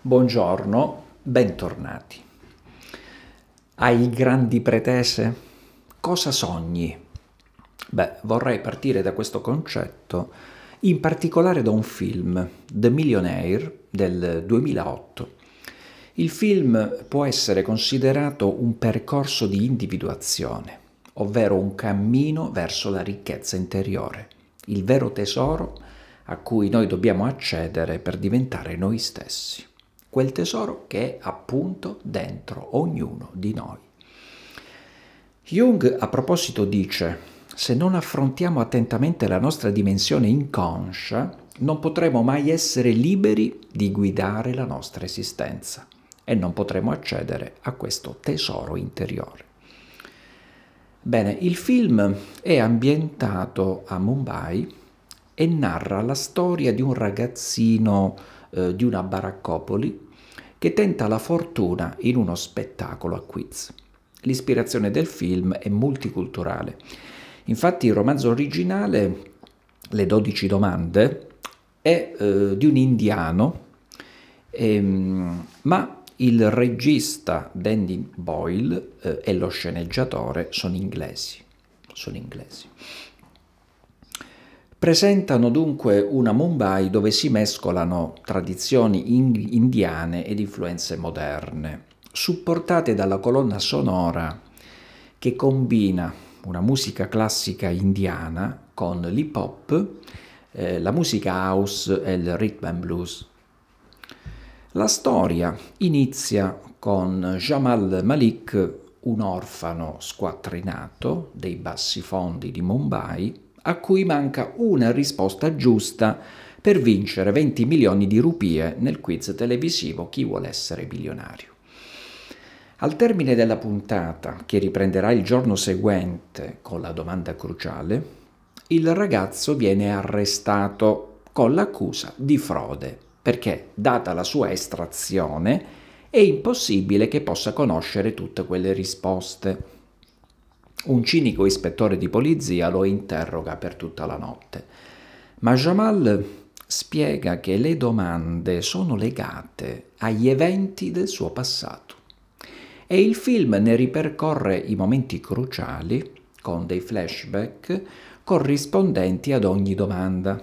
Buongiorno, bentornati. Hai grandi pretese? Cosa sogni? Beh, vorrei partire da questo concetto, in particolare da un film, The Millionaire, del 2008. Il film può essere considerato un percorso di individuazione, ovvero un cammino verso la ricchezza interiore, il vero tesoro a cui noi dobbiamo accedere per diventare noi stessi quel tesoro che è appunto dentro ognuno di noi. Jung a proposito dice, se non affrontiamo attentamente la nostra dimensione inconscia, non potremo mai essere liberi di guidare la nostra esistenza e non potremo accedere a questo tesoro interiore. Bene, il film è ambientato a Mumbai e narra la storia di un ragazzino eh, di una baraccopoli che tenta la fortuna in uno spettacolo a quiz. L'ispirazione del film è multiculturale. Infatti il romanzo originale, Le 12 domande, è eh, di un indiano, ehm, ma il regista Dandy Boyle eh, e lo sceneggiatore sono inglesi. Sono inglesi. Presentano dunque una Mumbai dove si mescolano tradizioni indiane ed influenze moderne, supportate dalla colonna sonora che combina una musica classica indiana con l'hip hop, eh, la musica house e il rhythm and blues. La storia inizia con Jamal Malik, un orfano squattrinato dei bassi fondi di Mumbai, a cui manca una risposta giusta per vincere 20 milioni di rupie nel quiz televisivo Chi vuole essere milionario. Al termine della puntata, che riprenderà il giorno seguente con la domanda cruciale, il ragazzo viene arrestato con l'accusa di frode, perché data la sua estrazione è impossibile che possa conoscere tutte quelle risposte. Un cinico ispettore di polizia lo interroga per tutta la notte, ma Jamal spiega che le domande sono legate agli eventi del suo passato e il film ne ripercorre i momenti cruciali con dei flashback corrispondenti ad ogni domanda.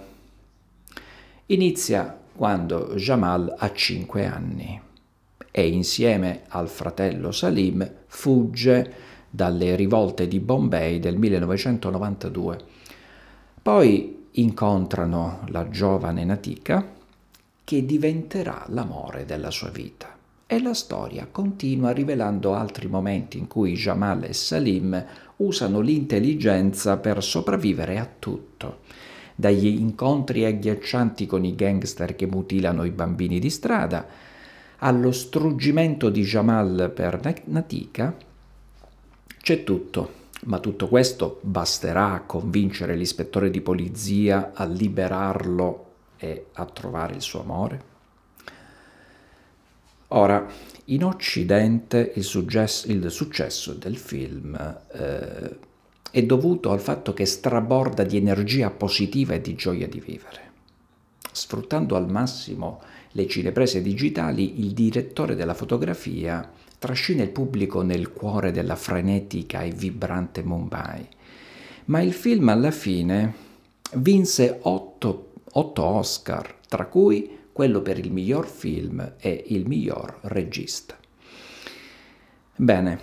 Inizia quando Jamal ha 5 anni e insieme al fratello Salim fugge dalle rivolte di Bombay del 1992. Poi incontrano la giovane Natica che diventerà l'amore della sua vita. E la storia continua rivelando altri momenti in cui Jamal e Salim usano l'intelligenza per sopravvivere a tutto. Dagli incontri agghiaccianti con i gangster che mutilano i bambini di strada, allo struggimento di Jamal per Natika, c'è tutto, ma tutto questo basterà a convincere l'ispettore di polizia a liberarlo e a trovare il suo amore? Ora, in Occidente il, suggesso, il successo del film eh, è dovuto al fatto che straborda di energia positiva e di gioia di vivere. Sfruttando al massimo le cineprese digitali, il direttore della fotografia trascina il pubblico nel cuore della frenetica e vibrante Mumbai. Ma il film alla fine vinse 8, 8 Oscar, tra cui quello per il miglior film e il miglior regista. Bene,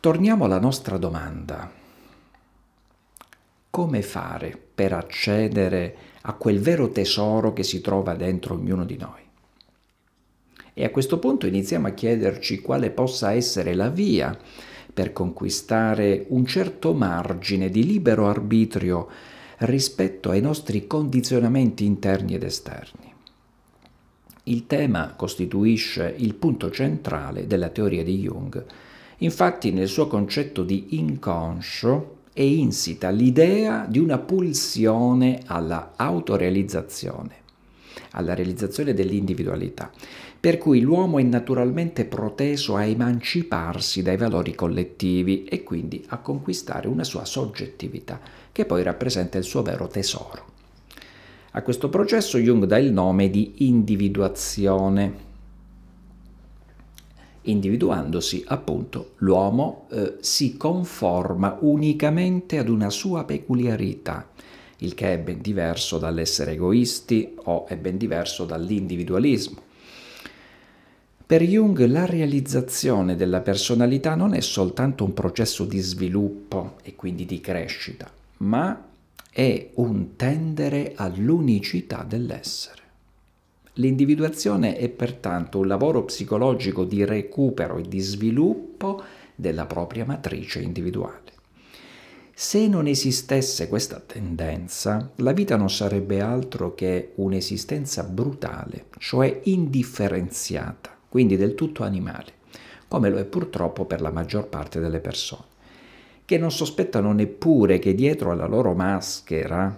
torniamo alla nostra domanda. Come fare per accedere a quel vero tesoro che si trova dentro ognuno di noi? E a questo punto iniziamo a chiederci quale possa essere la via per conquistare un certo margine di libero arbitrio rispetto ai nostri condizionamenti interni ed esterni. Il tema costituisce il punto centrale della teoria di Jung. Infatti nel suo concetto di inconscio è insita l'idea di una pulsione alla autorealizzazione, alla realizzazione dell'individualità per cui l'uomo è naturalmente proteso a emanciparsi dai valori collettivi e quindi a conquistare una sua soggettività, che poi rappresenta il suo vero tesoro. A questo processo Jung dà il nome di individuazione, individuandosi appunto l'uomo eh, si conforma unicamente ad una sua peculiarità, il che è ben diverso dall'essere egoisti o è ben diverso dall'individualismo per Jung la realizzazione della personalità non è soltanto un processo di sviluppo e quindi di crescita, ma è un tendere all'unicità dell'essere. L'individuazione è pertanto un lavoro psicologico di recupero e di sviluppo della propria matrice individuale. Se non esistesse questa tendenza, la vita non sarebbe altro che un'esistenza brutale, cioè indifferenziata quindi del tutto animale, come lo è purtroppo per la maggior parte delle persone, che non sospettano neppure che dietro alla loro maschera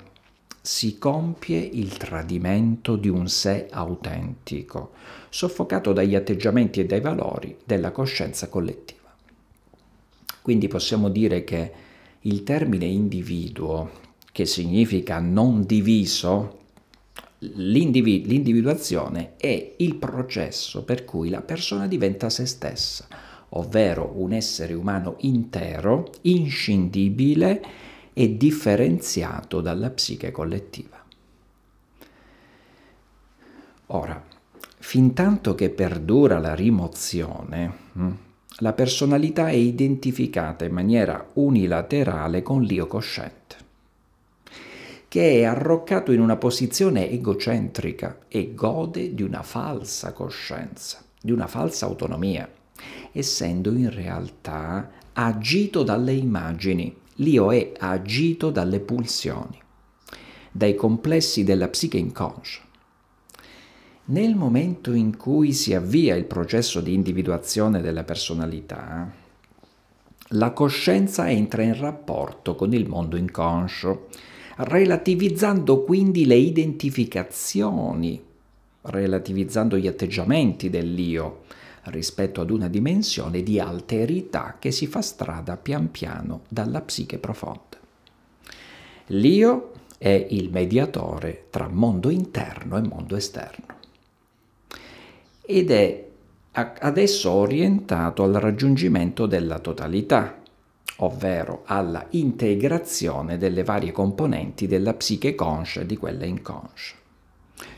si compie il tradimento di un sé autentico, soffocato dagli atteggiamenti e dai valori della coscienza collettiva. Quindi possiamo dire che il termine individuo, che significa non diviso, l'individuazione è il processo per cui la persona diventa se stessa, ovvero un essere umano intero, inscindibile e differenziato dalla psiche collettiva. Ora, fin tanto che perdura la rimozione, hm, la personalità è identificata in maniera unilaterale con l'io cosciente che è arroccato in una posizione egocentrica e gode di una falsa coscienza, di una falsa autonomia, essendo in realtà agito dalle immagini, l'io è agito dalle pulsioni, dai complessi della psiche inconscia. Nel momento in cui si avvia il processo di individuazione della personalità, la coscienza entra in rapporto con il mondo inconscio, relativizzando quindi le identificazioni, relativizzando gli atteggiamenti dell'io rispetto ad una dimensione di alterità che si fa strada pian piano dalla psiche profonda. L'io è il mediatore tra mondo interno e mondo esterno ed è adesso orientato al raggiungimento della totalità, ovvero alla integrazione delle varie componenti della psiche conscia e di quella inconscia.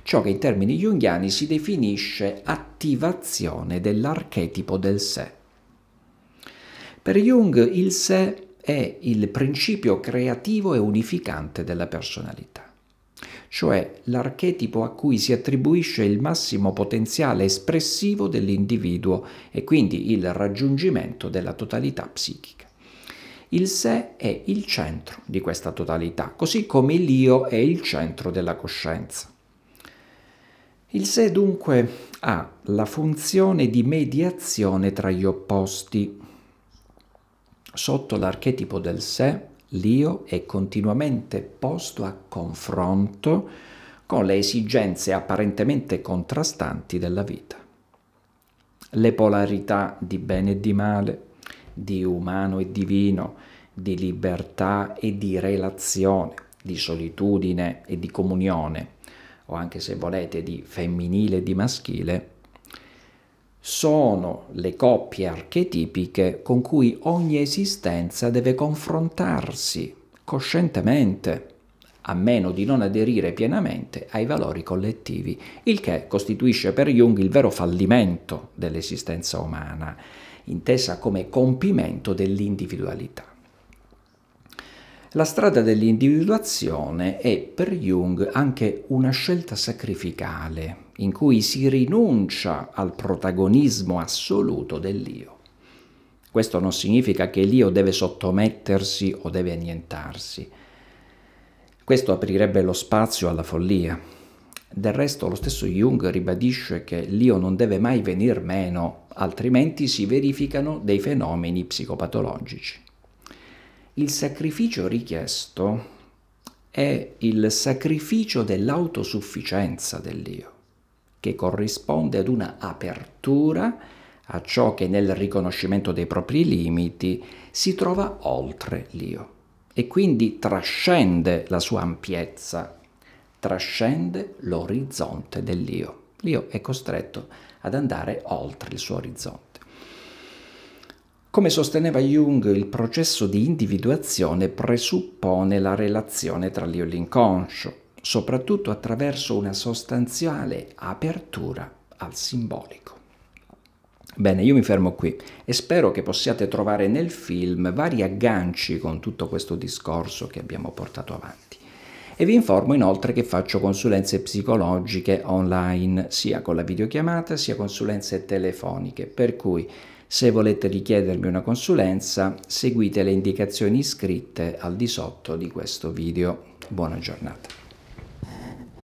Ciò che in termini junghiani si definisce attivazione dell'archetipo del sé. Per Jung il sé è il principio creativo e unificante della personalità cioè l'archetipo a cui si attribuisce il massimo potenziale espressivo dell'individuo e quindi il raggiungimento della totalità psichica. Il sé è il centro di questa totalità, così come l'io è il centro della coscienza. Il sé dunque ha la funzione di mediazione tra gli opposti. Sotto l'archetipo del sé, l'io è continuamente posto a confronto con le esigenze apparentemente contrastanti della vita. Le polarità di bene e di male, di umano e divino, di libertà e di relazione, di solitudine e di comunione, o anche se volete di femminile e di maschile, sono le coppie archetipiche con cui ogni esistenza deve confrontarsi coscientemente, a meno di non aderire pienamente ai valori collettivi, il che costituisce per Jung il vero fallimento dell'esistenza umana intesa come compimento dell'individualità. La strada dell'individuazione è per Jung anche una scelta sacrificale, in cui si rinuncia al protagonismo assoluto dell'io. Questo non significa che l'io deve sottomettersi o deve annientarsi. Questo aprirebbe lo spazio alla follia, del resto lo stesso Jung ribadisce che l'io non deve mai venir meno, altrimenti si verificano dei fenomeni psicopatologici. Il sacrificio richiesto è il sacrificio dell'autosufficienza dell'io, che corrisponde ad una apertura a ciò che nel riconoscimento dei propri limiti si trova oltre l'io e quindi trascende la sua ampiezza trascende l'orizzonte dell'io. L'io è costretto ad andare oltre il suo orizzonte. Come sosteneva Jung, il processo di individuazione presuppone la relazione tra l'io e l'inconscio, soprattutto attraverso una sostanziale apertura al simbolico. Bene, io mi fermo qui e spero che possiate trovare nel film vari agganci con tutto questo discorso che abbiamo portato avanti e vi informo inoltre che faccio consulenze psicologiche online sia con la videochiamata sia consulenze telefoniche, per cui se volete richiedermi una consulenza seguite le indicazioni scritte al di sotto di questo video. Buona giornata.